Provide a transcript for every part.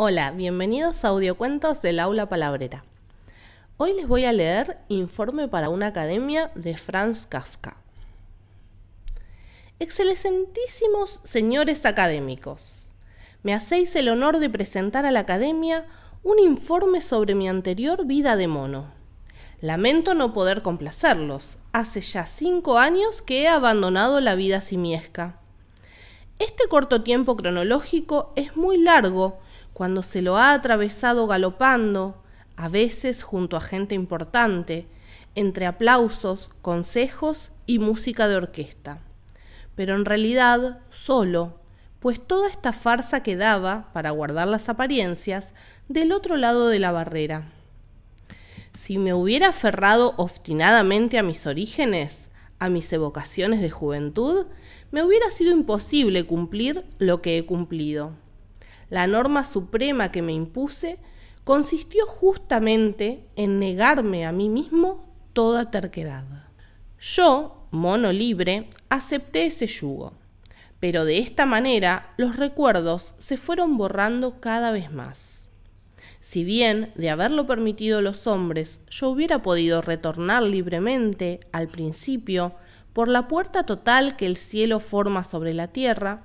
Hola, bienvenidos a Audiocuentos del Aula Palabrera. Hoy les voy a leer Informe para una Academia de Franz Kafka. Excelentísimos señores académicos, me hacéis el honor de presentar a la Academia un informe sobre mi anterior vida de mono. Lamento no poder complacerlos. Hace ya cinco años que he abandonado la vida simiesca. Este corto tiempo cronológico es muy largo, cuando se lo ha atravesado galopando, a veces junto a gente importante, entre aplausos, consejos y música de orquesta. Pero en realidad solo, pues toda esta farsa quedaba, para guardar las apariencias, del otro lado de la barrera. Si me hubiera aferrado obstinadamente a mis orígenes, a mis evocaciones de juventud, me hubiera sido imposible cumplir lo que he cumplido la norma suprema que me impuse, consistió justamente en negarme a mí mismo toda terquedad. Yo, mono libre, acepté ese yugo, pero de esta manera los recuerdos se fueron borrando cada vez más. Si bien, de haberlo permitido los hombres, yo hubiera podido retornar libremente, al principio, por la puerta total que el cielo forma sobre la tierra,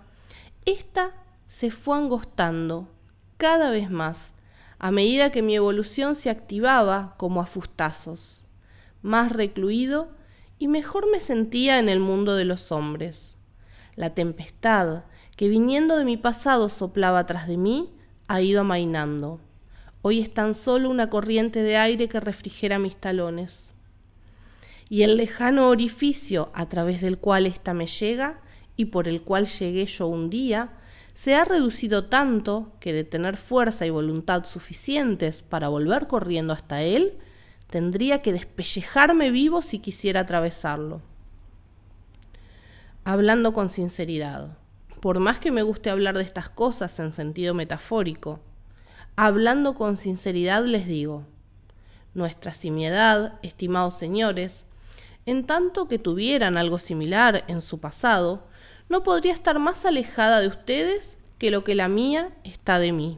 esta se fue angostando cada vez más, a medida que mi evolución se activaba como a fustazos, más recluido y mejor me sentía en el mundo de los hombres. La tempestad que viniendo de mi pasado soplaba tras de mí ha ido amainando. Hoy es tan solo una corriente de aire que refrigera mis talones. Y el lejano orificio a través del cual ésta me llega y por el cual llegué yo un día, se ha reducido tanto que de tener fuerza y voluntad suficientes para volver corriendo hasta él, tendría que despellejarme vivo si quisiera atravesarlo. Hablando con sinceridad, por más que me guste hablar de estas cosas en sentido metafórico, hablando con sinceridad les digo, nuestra simiedad, estimados señores, en tanto que tuvieran algo similar en su pasado, no podría estar más alejada de ustedes que lo que la mía está de mí.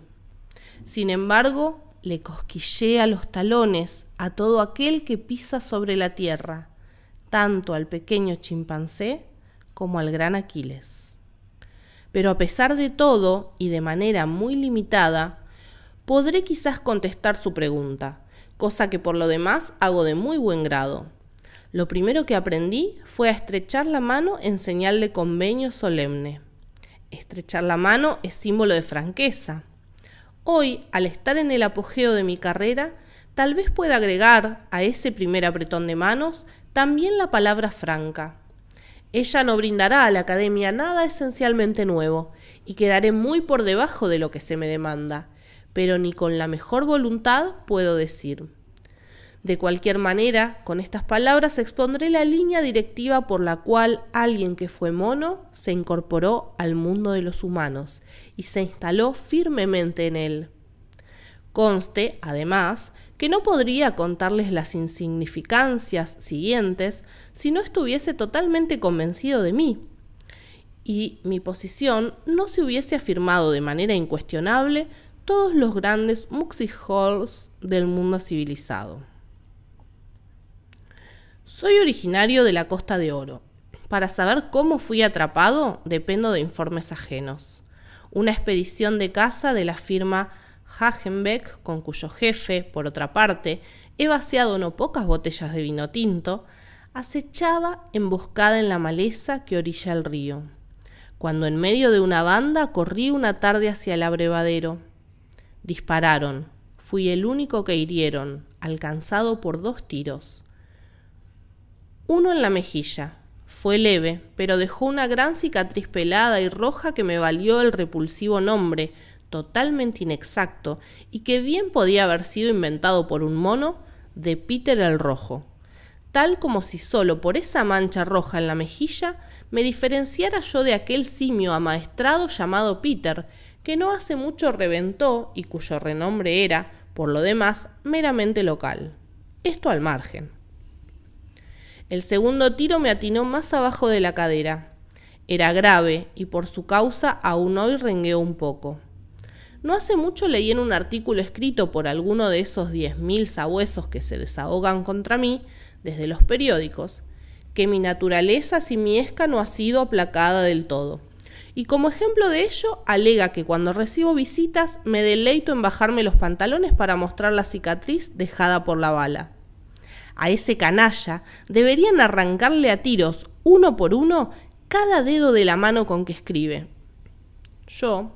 Sin embargo, le cosquillea los talones a todo aquel que pisa sobre la tierra, tanto al pequeño chimpancé como al gran Aquiles. Pero a pesar de todo, y de manera muy limitada, podré quizás contestar su pregunta, cosa que por lo demás hago de muy buen grado lo primero que aprendí fue a estrechar la mano en señal de convenio solemne. Estrechar la mano es símbolo de franqueza. Hoy, al estar en el apogeo de mi carrera, tal vez pueda agregar a ese primer apretón de manos también la palabra franca. Ella no brindará a la academia nada esencialmente nuevo y quedaré muy por debajo de lo que se me demanda, pero ni con la mejor voluntad puedo decir, de cualquier manera, con estas palabras expondré la línea directiva por la cual alguien que fue mono se incorporó al mundo de los humanos y se instaló firmemente en él. Conste, además, que no podría contarles las insignificancias siguientes si no estuviese totalmente convencido de mí, y mi posición no se hubiese afirmado de manera incuestionable todos los grandes muxi del mundo civilizado. Soy originario de la Costa de Oro. Para saber cómo fui atrapado dependo de informes ajenos. Una expedición de caza de la firma Hagenbeck, con cuyo jefe, por otra parte, he vaciado no pocas botellas de vino tinto, acechaba emboscada en la maleza que orilla el río, cuando en medio de una banda corrí una tarde hacia el abrevadero. Dispararon, fui el único que hirieron, alcanzado por dos tiros. Uno en la mejilla. Fue leve, pero dejó una gran cicatriz pelada y roja que me valió el repulsivo nombre, totalmente inexacto, y que bien podía haber sido inventado por un mono, de Peter el Rojo. Tal como si solo por esa mancha roja en la mejilla me diferenciara yo de aquel simio amaestrado llamado Peter, que no hace mucho reventó y cuyo renombre era, por lo demás, meramente local. Esto al margen. El segundo tiro me atinó más abajo de la cadera. Era grave y por su causa aún hoy rengueó un poco. No hace mucho leí en un artículo escrito por alguno de esos 10.000 sabuesos que se desahogan contra mí desde los periódicos, que mi naturaleza simiesca no ha sido aplacada del todo. Y como ejemplo de ello, alega que cuando recibo visitas me deleito en bajarme los pantalones para mostrar la cicatriz dejada por la bala a ese canalla, deberían arrancarle a tiros, uno por uno, cada dedo de la mano con que escribe. Yo,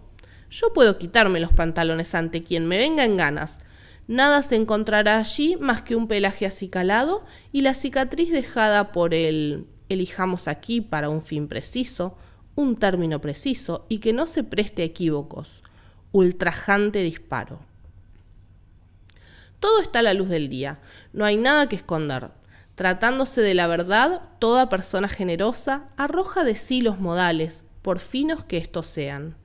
yo puedo quitarme los pantalones ante quien me venga en ganas. Nada se encontrará allí más que un pelaje acicalado y la cicatriz dejada por el elijamos aquí para un fin preciso, un término preciso y que no se preste a equívocos. Ultrajante disparo. Todo está a la luz del día, no hay nada que esconder. Tratándose de la verdad, toda persona generosa arroja de sí los modales, por finos que estos sean.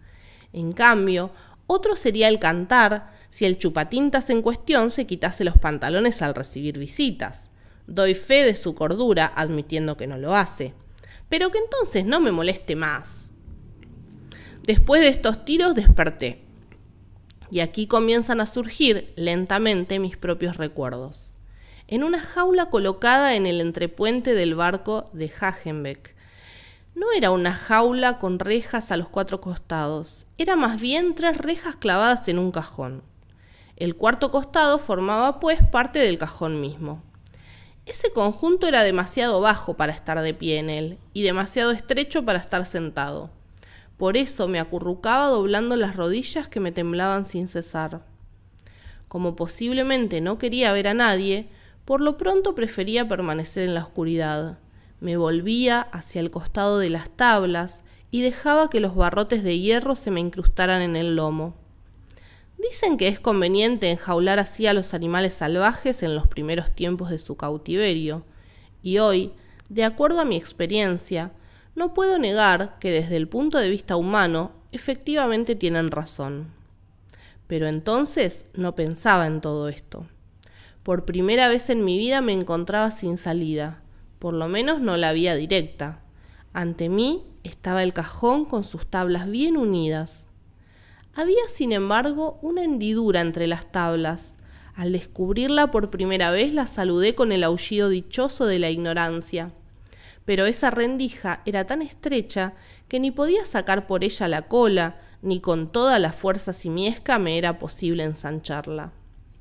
En cambio, otro sería el cantar si el chupatintas en cuestión se quitase los pantalones al recibir visitas. Doy fe de su cordura admitiendo que no lo hace. Pero que entonces no me moleste más. Después de estos tiros desperté y aquí comienzan a surgir lentamente mis propios recuerdos. En una jaula colocada en el entrepuente del barco de Hagenbeck. No era una jaula con rejas a los cuatro costados, era más bien tres rejas clavadas en un cajón. El cuarto costado formaba pues parte del cajón mismo. Ese conjunto era demasiado bajo para estar de pie en él y demasiado estrecho para estar sentado. Por eso me acurrucaba doblando las rodillas que me temblaban sin cesar. Como posiblemente no quería ver a nadie, por lo pronto prefería permanecer en la oscuridad. Me volvía hacia el costado de las tablas y dejaba que los barrotes de hierro se me incrustaran en el lomo. Dicen que es conveniente enjaular así a los animales salvajes en los primeros tiempos de su cautiverio, y hoy, de acuerdo a mi experiencia, no puedo negar que desde el punto de vista humano efectivamente tienen razón. Pero entonces no pensaba en todo esto. Por primera vez en mi vida me encontraba sin salida, por lo menos no la vía directa. Ante mí estaba el cajón con sus tablas bien unidas. Había, sin embargo, una hendidura entre las tablas. Al descubrirla por primera vez la saludé con el aullido dichoso de la ignorancia pero esa rendija era tan estrecha que ni podía sacar por ella la cola, ni con toda la fuerza simiesca me era posible ensancharla.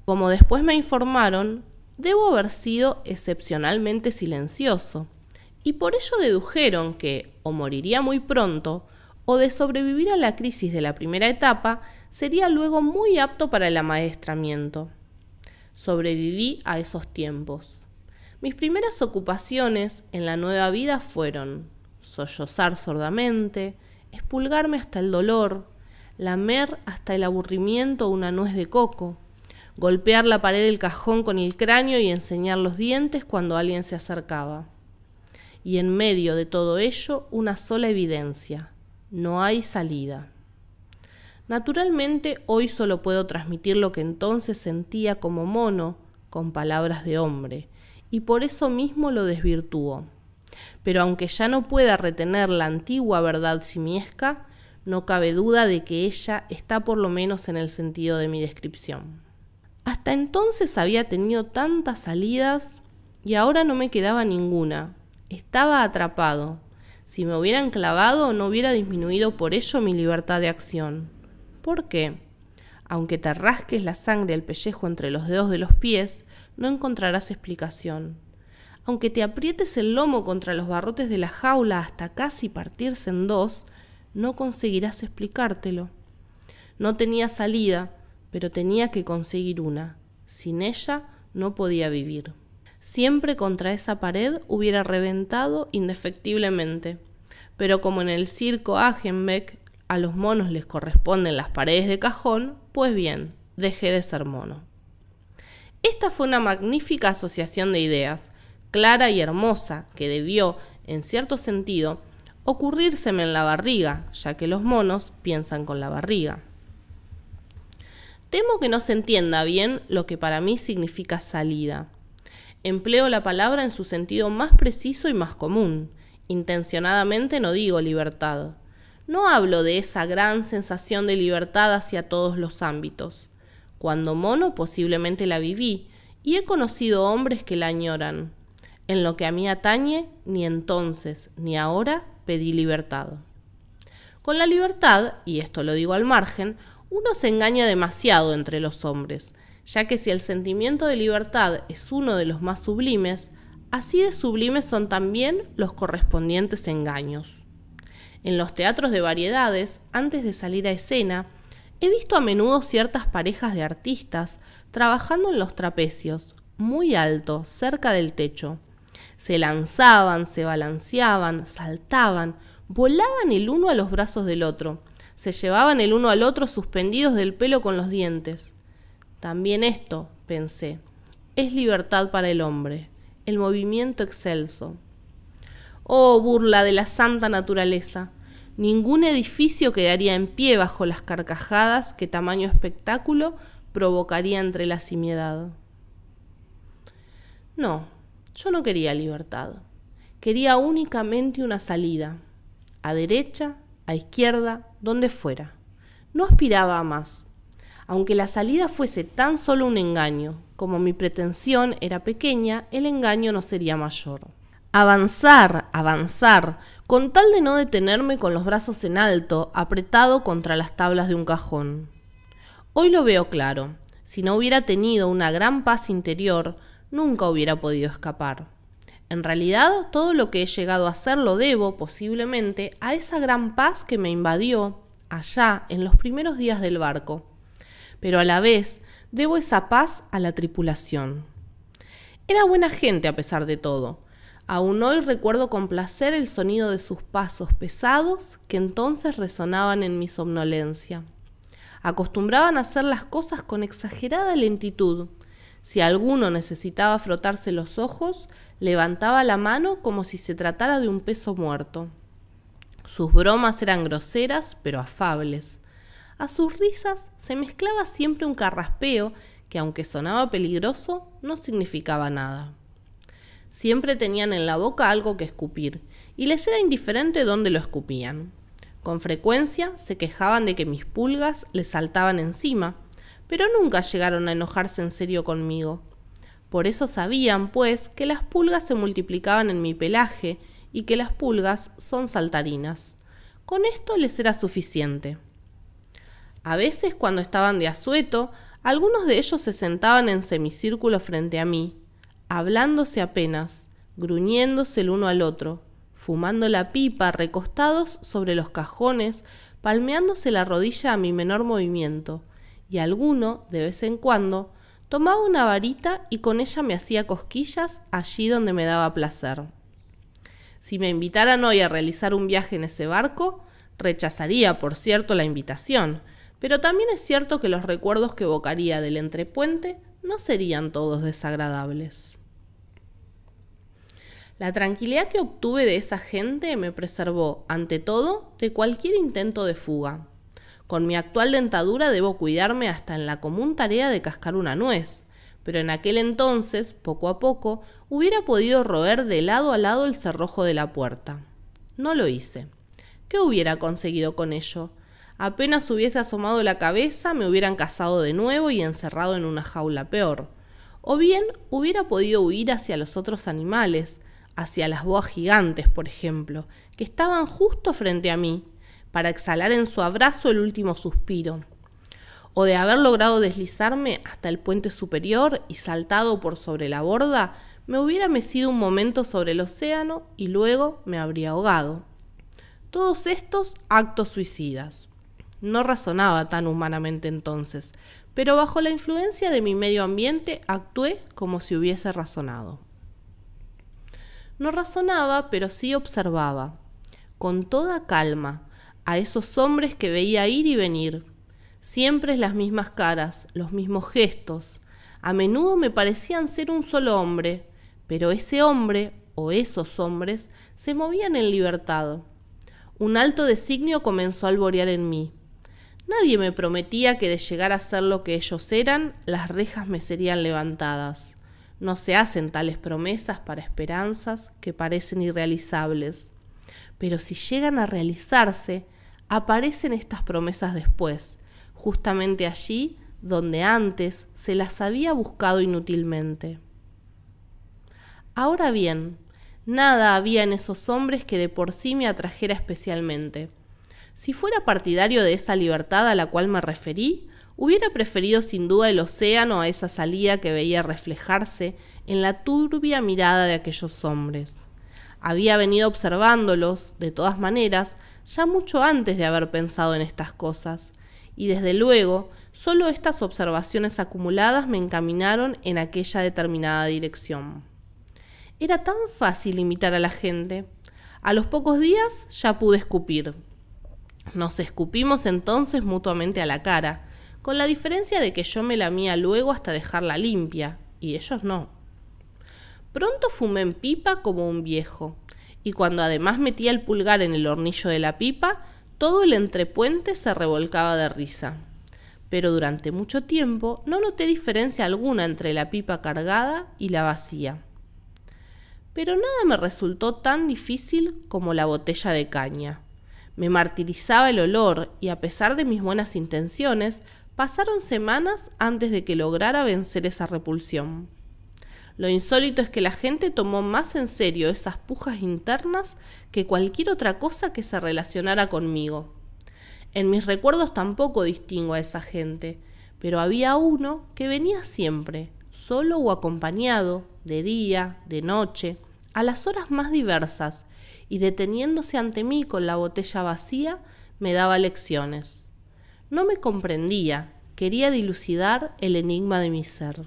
Como después me informaron, debo haber sido excepcionalmente silencioso, y por ello dedujeron que, o moriría muy pronto, o de sobrevivir a la crisis de la primera etapa, sería luego muy apto para el amaestramiento. Sobreviví a esos tiempos. Mis primeras ocupaciones en la nueva vida fueron sollozar sordamente, espulgarme hasta el dolor, lamer hasta el aburrimiento una nuez de coco, golpear la pared del cajón con el cráneo y enseñar los dientes cuando alguien se acercaba. Y en medio de todo ello, una sola evidencia. No hay salida. Naturalmente, hoy solo puedo transmitir lo que entonces sentía como mono con palabras de hombre, y por eso mismo lo desvirtuó. Pero aunque ya no pueda retener la antigua verdad simiesca, no cabe duda de que ella está por lo menos en el sentido de mi descripción. Hasta entonces había tenido tantas salidas y ahora no me quedaba ninguna. Estaba atrapado. Si me hubieran clavado no hubiera disminuido por ello mi libertad de acción. ¿Por qué? Aunque te rasques la sangre al pellejo entre los dedos de los pies, no encontrarás explicación. Aunque te aprietes el lomo contra los barrotes de la jaula hasta casi partirse en dos, no conseguirás explicártelo. No tenía salida, pero tenía que conseguir una. Sin ella no podía vivir. Siempre contra esa pared hubiera reventado indefectiblemente. Pero como en el circo Agenbeck a los monos les corresponden las paredes de cajón, pues bien, dejé de ser mono. Esta fue una magnífica asociación de ideas, clara y hermosa, que debió, en cierto sentido, ocurrírseme en la barriga, ya que los monos piensan con la barriga. Temo que no se entienda bien lo que para mí significa salida. Empleo la palabra en su sentido más preciso y más común. Intencionadamente no digo libertad. No hablo de esa gran sensación de libertad hacia todos los ámbitos. Cuando mono posiblemente la viví y he conocido hombres que la añoran. En lo que a mí atañe, ni entonces ni ahora pedí libertad. Con la libertad, y esto lo digo al margen, uno se engaña demasiado entre los hombres, ya que si el sentimiento de libertad es uno de los más sublimes, así de sublimes son también los correspondientes engaños. En los teatros de variedades, antes de salir a escena, He visto a menudo ciertas parejas de artistas trabajando en los trapecios, muy alto, cerca del techo. Se lanzaban, se balanceaban, saltaban, volaban el uno a los brazos del otro, se llevaban el uno al otro suspendidos del pelo con los dientes. También esto, pensé, es libertad para el hombre, el movimiento excelso. Oh burla de la santa naturaleza, Ningún edificio quedaría en pie bajo las carcajadas que tamaño espectáculo provocaría entre la simiedad. No, yo no quería libertad. Quería únicamente una salida, a derecha, a izquierda, donde fuera. No aspiraba a más. Aunque la salida fuese tan solo un engaño, como mi pretensión era pequeña, el engaño no sería mayor. Avanzar, avanzar, con tal de no detenerme con los brazos en alto, apretado contra las tablas de un cajón. Hoy lo veo claro. Si no hubiera tenido una gran paz interior, nunca hubiera podido escapar. En realidad, todo lo que he llegado a hacer lo debo, posiblemente, a esa gran paz que me invadió allá en los primeros días del barco. Pero a la vez, debo esa paz a la tripulación. Era buena gente a pesar de todo. Aún hoy recuerdo con placer el sonido de sus pasos pesados que entonces resonaban en mi somnolencia. Acostumbraban a hacer las cosas con exagerada lentitud. Si alguno necesitaba frotarse los ojos, levantaba la mano como si se tratara de un peso muerto. Sus bromas eran groseras, pero afables. A sus risas se mezclaba siempre un carraspeo que, aunque sonaba peligroso, no significaba nada. Siempre tenían en la boca algo que escupir, y les era indiferente dónde lo escupían. Con frecuencia se quejaban de que mis pulgas les saltaban encima, pero nunca llegaron a enojarse en serio conmigo. Por eso sabían, pues, que las pulgas se multiplicaban en mi pelaje y que las pulgas son saltarinas. Con esto les era suficiente. A veces, cuando estaban de asueto, algunos de ellos se sentaban en semicírculo frente a mí, hablándose apenas, gruñéndose el uno al otro, fumando la pipa, recostados sobre los cajones, palmeándose la rodilla a mi menor movimiento, y alguno, de vez en cuando, tomaba una varita y con ella me hacía cosquillas allí donde me daba placer. Si me invitaran hoy a realizar un viaje en ese barco, rechazaría, por cierto, la invitación, pero también es cierto que los recuerdos que evocaría del entrepuente no serían todos desagradables. La tranquilidad que obtuve de esa gente me preservó, ante todo, de cualquier intento de fuga. Con mi actual dentadura debo cuidarme hasta en la común tarea de cascar una nuez, pero en aquel entonces, poco a poco, hubiera podido roer de lado a lado el cerrojo de la puerta. No lo hice. ¿Qué hubiera conseguido con ello? Apenas hubiese asomado la cabeza, me hubieran cazado de nuevo y encerrado en una jaula peor. O bien hubiera podido huir hacia los otros animales, hacia las boas gigantes, por ejemplo, que estaban justo frente a mí, para exhalar en su abrazo el último suspiro, o de haber logrado deslizarme hasta el puente superior y saltado por sobre la borda, me hubiera mecido un momento sobre el océano y luego me habría ahogado. Todos estos actos suicidas. No razonaba tan humanamente entonces, pero bajo la influencia de mi medio ambiente actué como si hubiese razonado. No razonaba, pero sí observaba, con toda calma, a esos hombres que veía ir y venir. Siempre las mismas caras, los mismos gestos. A menudo me parecían ser un solo hombre, pero ese hombre, o esos hombres, se movían en libertad. Un alto designio comenzó a alborear en mí. Nadie me prometía que de llegar a ser lo que ellos eran, las rejas me serían levantadas. No se hacen tales promesas para esperanzas que parecen irrealizables. Pero si llegan a realizarse, aparecen estas promesas después, justamente allí donde antes se las había buscado inútilmente. Ahora bien, nada había en esos hombres que de por sí me atrajera especialmente. Si fuera partidario de esa libertad a la cual me referí, Hubiera preferido sin duda el océano a esa salida que veía reflejarse en la turbia mirada de aquellos hombres. Había venido observándolos, de todas maneras, ya mucho antes de haber pensado en estas cosas, y desde luego, solo estas observaciones acumuladas me encaminaron en aquella determinada dirección. Era tan fácil imitar a la gente. A los pocos días ya pude escupir. Nos escupimos entonces mutuamente a la cara, con la diferencia de que yo me lamía luego hasta dejarla limpia, y ellos no. Pronto fumé en pipa como un viejo, y cuando además metía el pulgar en el hornillo de la pipa, todo el entrepuente se revolcaba de risa. Pero durante mucho tiempo no noté diferencia alguna entre la pipa cargada y la vacía. Pero nada me resultó tan difícil como la botella de caña. Me martirizaba el olor y a pesar de mis buenas intenciones, Pasaron semanas antes de que lograra vencer esa repulsión. Lo insólito es que la gente tomó más en serio esas pujas internas que cualquier otra cosa que se relacionara conmigo. En mis recuerdos tampoco distingo a esa gente, pero había uno que venía siempre, solo o acompañado, de día, de noche, a las horas más diversas, y deteniéndose ante mí con la botella vacía, me daba lecciones. No me comprendía, quería dilucidar el enigma de mi ser.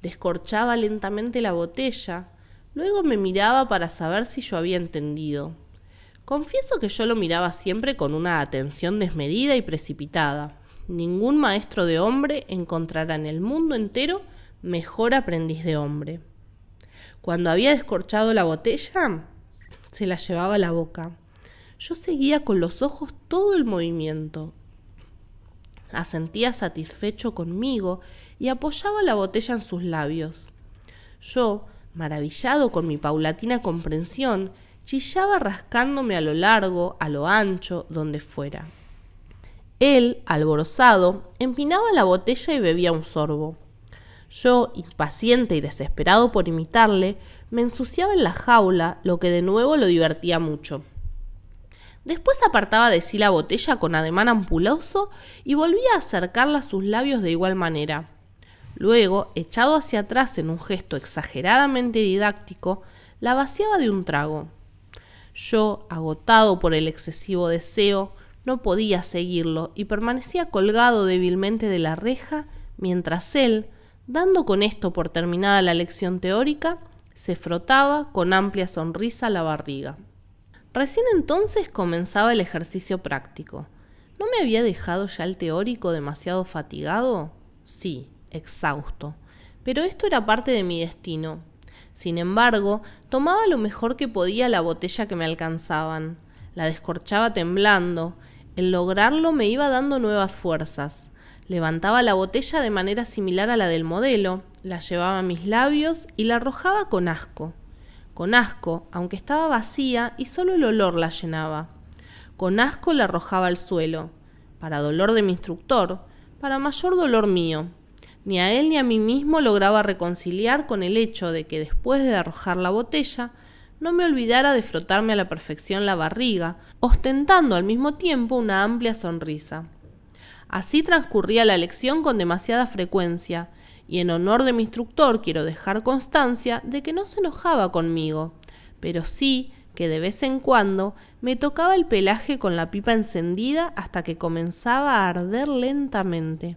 Descorchaba lentamente la botella, luego me miraba para saber si yo había entendido. Confieso que yo lo miraba siempre con una atención desmedida y precipitada. Ningún maestro de hombre encontrará en el mundo entero mejor aprendiz de hombre. Cuando había descorchado la botella, se la llevaba a la boca yo seguía con los ojos todo el movimiento. Asentía satisfecho conmigo y apoyaba la botella en sus labios. Yo, maravillado con mi paulatina comprensión, chillaba rascándome a lo largo, a lo ancho, donde fuera. Él, alborozado, empinaba la botella y bebía un sorbo. Yo, impaciente y desesperado por imitarle, me ensuciaba en la jaula, lo que de nuevo lo divertía mucho. Después apartaba de sí la botella con ademán ampuloso y volvía a acercarla a sus labios de igual manera. Luego, echado hacia atrás en un gesto exageradamente didáctico, la vaciaba de un trago. Yo, agotado por el excesivo deseo, no podía seguirlo y permanecía colgado débilmente de la reja mientras él, dando con esto por terminada la lección teórica, se frotaba con amplia sonrisa la barriga. Recién entonces comenzaba el ejercicio práctico. ¿No me había dejado ya el teórico demasiado fatigado? Sí, exhausto. Pero esto era parte de mi destino. Sin embargo, tomaba lo mejor que podía la botella que me alcanzaban. La descorchaba temblando. El lograrlo me iba dando nuevas fuerzas. Levantaba la botella de manera similar a la del modelo, la llevaba a mis labios y la arrojaba con asco. Con asco, aunque estaba vacía y solo el olor la llenaba. Con asco la arrojaba al suelo, para dolor de mi instructor, para mayor dolor mío. Ni a él ni a mí mismo lograba reconciliar con el hecho de que después de arrojar la botella, no me olvidara de frotarme a la perfección la barriga, ostentando al mismo tiempo una amplia sonrisa. Así transcurría la lección con demasiada frecuencia, y en honor de mi instructor quiero dejar constancia de que no se enojaba conmigo, pero sí que de vez en cuando me tocaba el pelaje con la pipa encendida hasta que comenzaba a arder lentamente,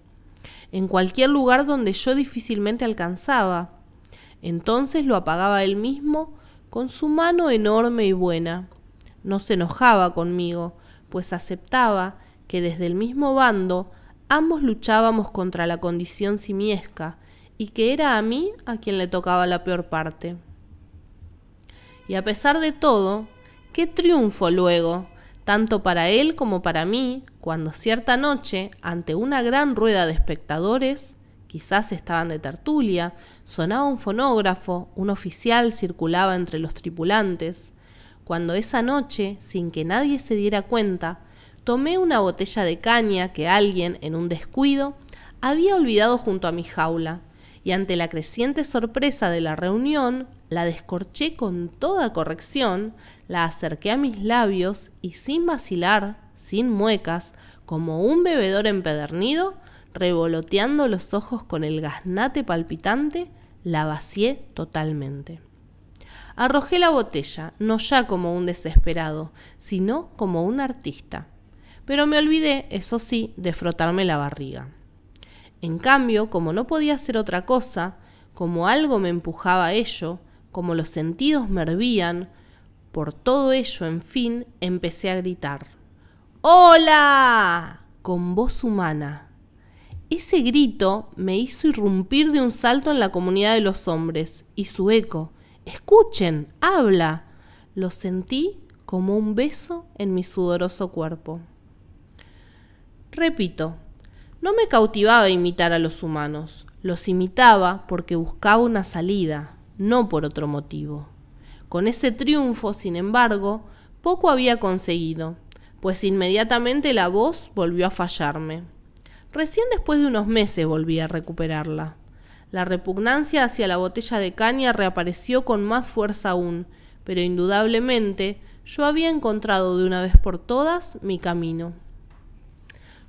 en cualquier lugar donde yo difícilmente alcanzaba. Entonces lo apagaba él mismo con su mano enorme y buena. No se enojaba conmigo, pues aceptaba que desde el mismo bando Ambos luchábamos contra la condición simiesca y que era a mí a quien le tocaba la peor parte. Y a pesar de todo, qué triunfo luego, tanto para él como para mí, cuando cierta noche, ante una gran rueda de espectadores, quizás estaban de tertulia, sonaba un fonógrafo, un oficial circulaba entre los tripulantes, cuando esa noche, sin que nadie se diera cuenta, tomé una botella de caña que alguien, en un descuido, había olvidado junto a mi jaula, y ante la creciente sorpresa de la reunión, la descorché con toda corrección, la acerqué a mis labios y sin vacilar, sin muecas, como un bebedor empedernido, revoloteando los ojos con el gaznate palpitante, la vacié totalmente. Arrojé la botella, no ya como un desesperado, sino como un artista pero me olvidé, eso sí, de frotarme la barriga. En cambio, como no podía hacer otra cosa, como algo me empujaba a ello, como los sentidos me hervían, por todo ello, en fin, empecé a gritar. ¡Hola! con voz humana. Ese grito me hizo irrumpir de un salto en la comunidad de los hombres y su eco. Escuchen, habla. Lo sentí como un beso en mi sudoroso cuerpo. Repito, no me cautivaba imitar a los humanos, los imitaba porque buscaba una salida, no por otro motivo. Con ese triunfo, sin embargo, poco había conseguido, pues inmediatamente la voz volvió a fallarme. Recién después de unos meses volví a recuperarla. La repugnancia hacia la botella de caña reapareció con más fuerza aún, pero indudablemente yo había encontrado de una vez por todas mi camino.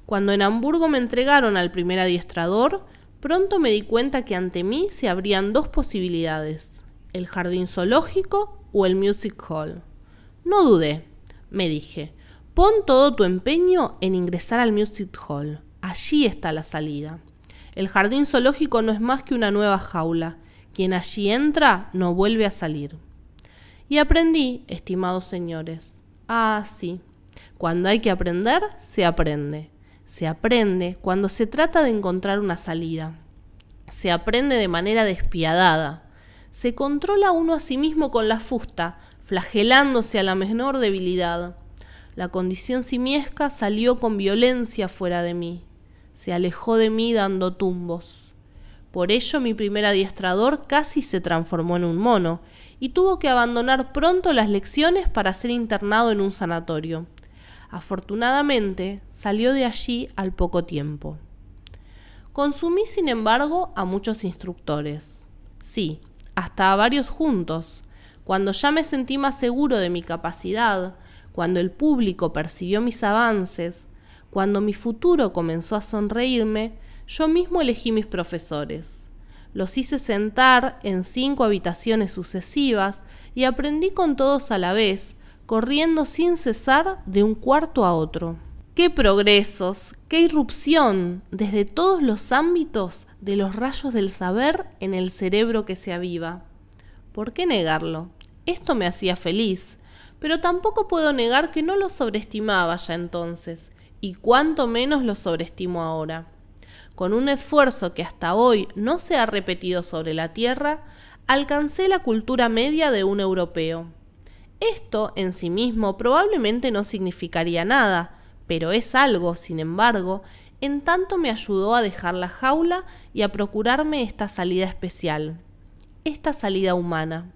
Cuando en Hamburgo me entregaron al primer adiestrador, pronto me di cuenta que ante mí se abrían dos posibilidades, el jardín zoológico o el music hall. No dudé, me dije, pon todo tu empeño en ingresar al music hall. Allí está la salida. El jardín zoológico no es más que una nueva jaula. Quien allí entra no vuelve a salir. Y aprendí, estimados señores. Ah, sí. Cuando hay que aprender, se aprende. Se aprende cuando se trata de encontrar una salida. Se aprende de manera despiadada. Se controla uno a sí mismo con la fusta, flagelándose a la menor debilidad. La condición simiesca salió con violencia fuera de mí. Se alejó de mí dando tumbos. Por ello mi primer adiestrador casi se transformó en un mono y tuvo que abandonar pronto las lecciones para ser internado en un sanatorio. Afortunadamente, Salió de allí al poco tiempo. Consumí, sin embargo, a muchos instructores. Sí, hasta a varios juntos. Cuando ya me sentí más seguro de mi capacidad, cuando el público percibió mis avances, cuando mi futuro comenzó a sonreírme, yo mismo elegí mis profesores. Los hice sentar en cinco habitaciones sucesivas y aprendí con todos a la vez, corriendo sin cesar de un cuarto a otro qué progresos, qué irrupción desde todos los ámbitos de los rayos del saber en el cerebro que se aviva. ¿Por qué negarlo? Esto me hacía feliz, pero tampoco puedo negar que no lo sobreestimaba ya entonces, y cuánto menos lo sobreestimo ahora. Con un esfuerzo que hasta hoy no se ha repetido sobre la Tierra, alcancé la cultura media de un europeo. Esto en sí mismo probablemente no significaría nada, pero es algo, sin embargo, en tanto me ayudó a dejar la jaula y a procurarme esta salida especial, esta salida humana.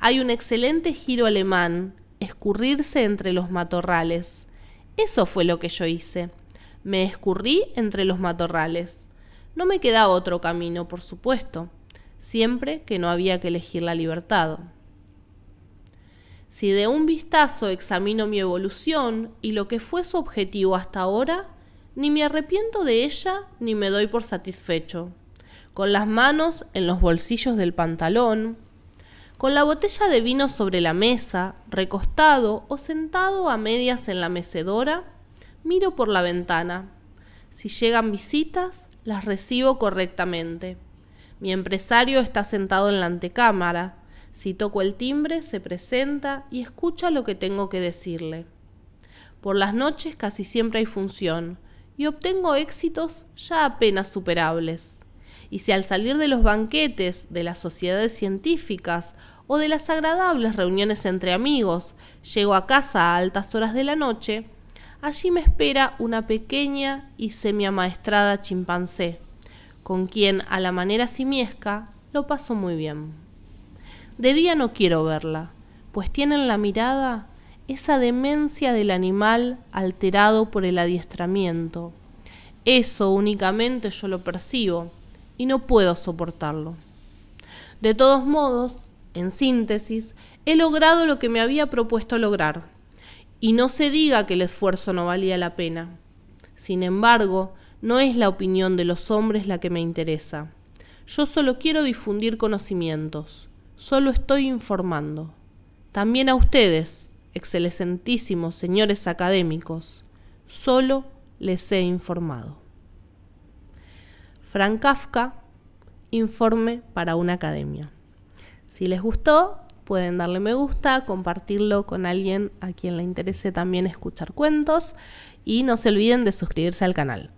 Hay un excelente giro alemán, escurrirse entre los matorrales. Eso fue lo que yo hice. Me escurrí entre los matorrales. No me quedaba otro camino, por supuesto, siempre que no había que elegir la libertad. Si de un vistazo examino mi evolución y lo que fue su objetivo hasta ahora, ni me arrepiento de ella ni me doy por satisfecho. Con las manos en los bolsillos del pantalón, con la botella de vino sobre la mesa, recostado o sentado a medias en la mecedora, miro por la ventana. Si llegan visitas, las recibo correctamente. Mi empresario está sentado en la antecámara, si toco el timbre, se presenta y escucha lo que tengo que decirle. Por las noches casi siempre hay función y obtengo éxitos ya apenas superables. Y si al salir de los banquetes, de las sociedades científicas o de las agradables reuniones entre amigos, llego a casa a altas horas de la noche, allí me espera una pequeña y semiamaestrada chimpancé, con quien a la manera simiesca lo paso muy bien. De día no quiero verla, pues tiene en la mirada esa demencia del animal alterado por el adiestramiento. Eso únicamente yo lo percibo y no puedo soportarlo. De todos modos, en síntesis, he logrado lo que me había propuesto lograr. Y no se diga que el esfuerzo no valía la pena. Sin embargo, no es la opinión de los hombres la que me interesa. Yo solo quiero difundir conocimientos solo estoy informando. También a ustedes, excelentísimos señores académicos, solo les he informado. Frank Kafka, informe para una academia. Si les gustó, pueden darle me gusta, compartirlo con alguien a quien le interese también escuchar cuentos y no se olviden de suscribirse al canal.